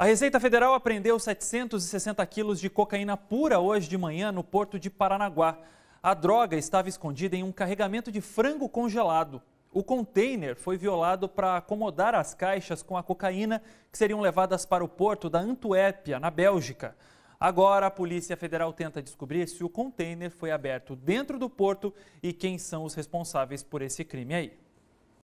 A Receita Federal apreendeu 760 quilos de cocaína pura hoje de manhã no porto de Paranaguá. A droga estava escondida em um carregamento de frango congelado. O container foi violado para acomodar as caixas com a cocaína que seriam levadas para o porto da Antuérpia, na Bélgica. Agora, a Polícia Federal tenta descobrir se o container foi aberto dentro do porto e quem são os responsáveis por esse crime aí.